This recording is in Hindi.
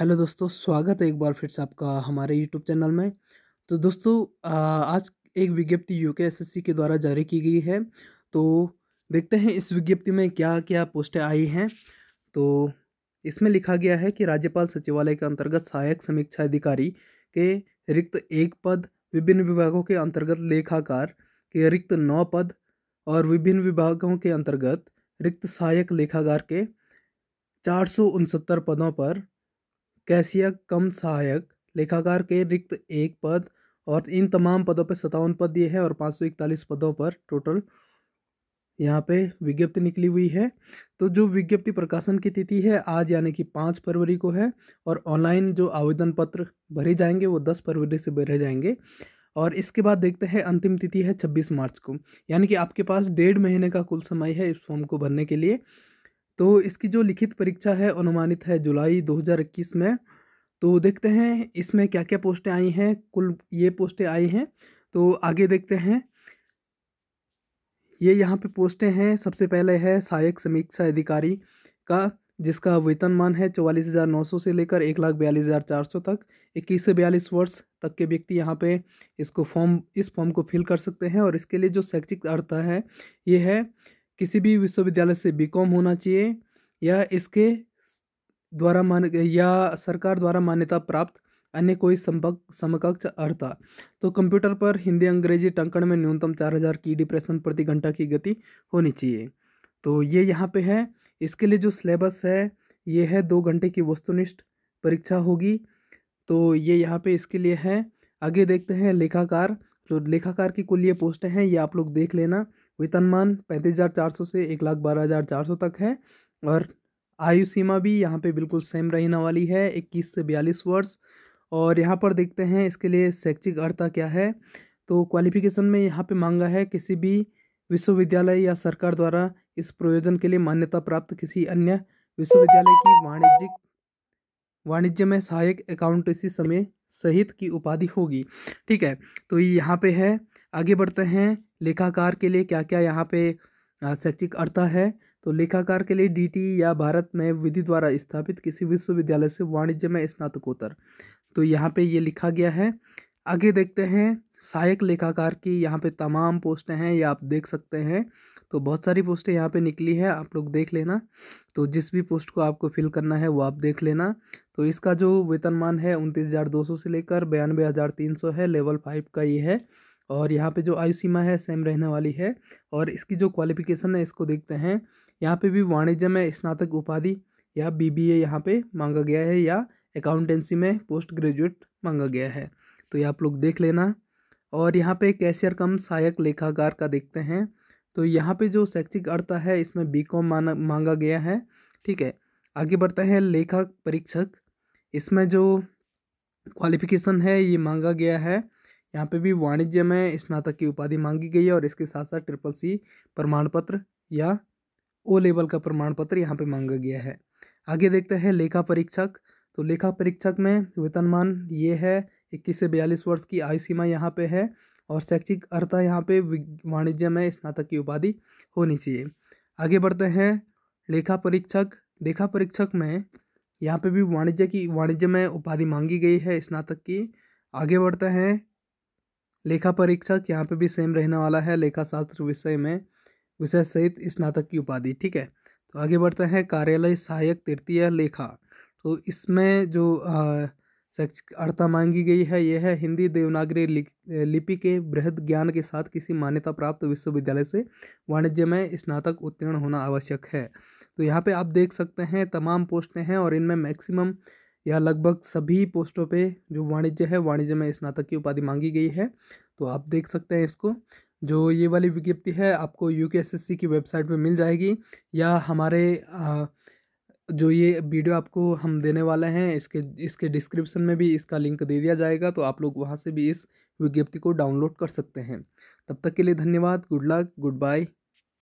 हेलो दोस्तों स्वागत है एक बार फिर से आपका हमारे यूट्यूब चैनल में तो दोस्तों आज एक विज्ञप्ति यू के के द्वारा जारी की गई है तो देखते हैं इस विज्ञप्ति में क्या क्या पोस्टें आई हैं तो इसमें लिखा गया है कि राज्यपाल सचिवालय के अंतर्गत सहायक समीक्षा अधिकारी के रिक्त एक पद विभिन्न विभागों के अंतर्गत लेखाकार के रिक्त नौ पद और विभिन्न विभागों के अंतर्गत रिक्त सहायक लेखाकार के चार पदों पर कैसिया कम सहायक लेखाकार के रिक्त एक पद और इन तमाम पदों पर सतावन पद दिए हैं और पाँच सौ इकतालीस पदों पर टोटल यहाँ पे विज्ञप्ति निकली हुई है तो जो विज्ञप्ति प्रकाशन की तिथि है आज यानी कि पाँच फरवरी को है और ऑनलाइन जो आवेदन पत्र भरे जाएंगे वो दस फरवरी से भरे जाएंगे और इसके बाद देखते हैं अंतिम तिथि है छब्बीस मार्च को यानी कि आपके पास डेढ़ महीने का कुल समय है इस फॉर्म को भरने के लिए तो इसकी जो लिखित परीक्षा है अनुमानित है जुलाई 2021 में तो देखते हैं इसमें क्या क्या पोस्टें आई हैं कुल ये पोस्टें आई हैं तो आगे देखते हैं ये यहाँ पे पोस्टें हैं सबसे पहले है सहायक समीक्षा अधिकारी का जिसका वेतनमान है चौवालीस हज़ार नौ सौ से लेकर एक लाख बयालीस हज़ार चार सौ तक इक्कीस से बयालीस वर्ष तक के व्यक्ति यहाँ पे इसको फॉर्म इस फॉर्म को फिल कर सकते हैं और इसके लिए जो शैक्षिक अर्थ है ये है किसी भी विश्वविद्यालय से बीकॉम होना चाहिए या इसके द्वारा मान या सरकार द्वारा मान्यता प्राप्त अन्य कोई संपक समकक्ष अर्था तो कंप्यूटर पर हिंदी अंग्रेजी टंकण में न्यूनतम चार हज़ार की डिप्रेशन प्रति घंटा की गति होनी चाहिए तो ये यहाँ पे है इसके लिए जो सिलेबस है ये है दो घंटे की वस्तुनिष्ठ परीक्षा होगी तो ये यहाँ पे इसके लिए है आगे देखते हैं लेखाकार जो लेखाकार की कुल ये पोस्टें हैं ये आप लोग देख लेना वेतनमान पैंतीस हज़ार चार सौ से एक लाख बारह हज़ार चार सौ तक है और आयु सीमा भी यहाँ पे बिल्कुल सेम रहने वाली है इक्कीस से बयालीस वर्ष और यहाँ पर देखते हैं इसके लिए शैक्षिक अर्थता क्या है तो क्वालिफिकेशन में यहाँ पे मांगा है किसी भी विश्वविद्यालय या सरकार द्वारा इस प्रयोजन के लिए मान्यता प्राप्त किसी अन्य विश्वविद्यालय की वाणिज्यिक वाणिज्य में सहायक अकाउंटेंसी समय सहित की उपाधि होगी ठीक है तो यहाँ पे है आगे बढ़ते हैं लेखाकार के लिए क्या क्या यहाँ पे शैक्षिक अर्था है तो लेखाकार के लिए डीटी या भारत में विधि द्वारा स्थापित किसी विश्वविद्यालय से वाणिज्य में स्नातकोत्तर तो यहाँ पे ये लिखा गया है आगे देखते हैं सहायक लेखाकार की यहाँ पे तमाम पोस्टें हैं या आप देख सकते हैं तो बहुत सारी पोस्टें यहाँ पे निकली है आप लोग देख लेना तो जिस भी पोस्ट को आपको फिल करना है वो आप देख लेना तो इसका जो वेतनमान है उनतीस हज़ार दो सौ से लेकर बयानवे हज़ार तीन सौ है लेवल फाइव का ये है और यहाँ पे जो आयु सीमा है सेम रहने वाली है और इसकी जो क्वालिफिकेशन है इसको देखते हैं यहाँ पे भी वाणिज्य में स्नातक उपाधि या बी बी ए यहाँ पर मांगा गया है या अकाउंटेंसी में पोस्ट ग्रेजुएट मांगा गया है तो ये आप लोग देख लेना और यहाँ पे कैशियर कम सहायक लेखाकार का देखते हैं तो यहाँ पे जो शैक्षिक अर्ता है इसमें बी कॉम माना मांगा गया है ठीक है आगे बढ़ते हैं लेखा परीक्षक इसमें जो क्वालिफिकेशन है ये मांगा गया है यहाँ पे भी वाणिज्य में स्नातक की उपाधि मांगी गई है और इसके साथ साथ ट्रिपल सी प्रमाण पत्र या ओ लेवल का प्रमाण पत्र यहाँ पे मांगा गया है आगे देखते हैं लेखा परीक्षक तो लेखा परीक्षक में वेतनमान ये है इक्कीस से बयालीस वर्ष की आयु सीमा यहाँ पे है और शैक्षिक अर्था यहाँ पे वाणिज्य में स्नातक की उपाधि होनी चाहिए आगे बढ़ते हैं लेखा परीक्षक लेखा परीक्षक में यहाँ पे भी वाणिज्य की वाणिज्य में उपाधि मांगी गई है स्नातक की आगे बढ़ते हैं लेखा परीक्षक यहाँ पे भी सेम रहने वाला है लेखा शास्त्र विषय में विषय सहित स्नातक की उपाधि ठीक है तो आगे बढ़ते हैं कार्यालय सहायक तृतीय लेखा तो इसमें जो शैक्षिक अर्था मांगी गई है यह है हिंदी देवनागरी लिपि के बृहद ज्ञान के साथ किसी मान्यता प्राप्त विश्वविद्यालय से वाणिज्य में स्नातक उत्तीर्ण होना आवश्यक है तो यहाँ पे आप देख सकते हैं तमाम पोस्टें हैं और इनमें मैक्सिमम यह लगभग सभी पोस्टों पे जो वाणिज्य है वाणिज्य में स्नातक की उपाधि मांगी गई है तो आप देख सकते हैं इसको जो ये वाली विज्ञप्ति है आपको यू की वेबसाइट पर मिल जाएगी या हमारे आ, जो ये वीडियो आपको हम देने वाले हैं इसके इसके डिस्क्रिप्शन में भी इसका लिंक दे दिया जाएगा तो आप लोग वहाँ से भी इस विज्ञप्ति को डाउनलोड कर सकते हैं तब तक के लिए धन्यवाद गुड लक गुड बाय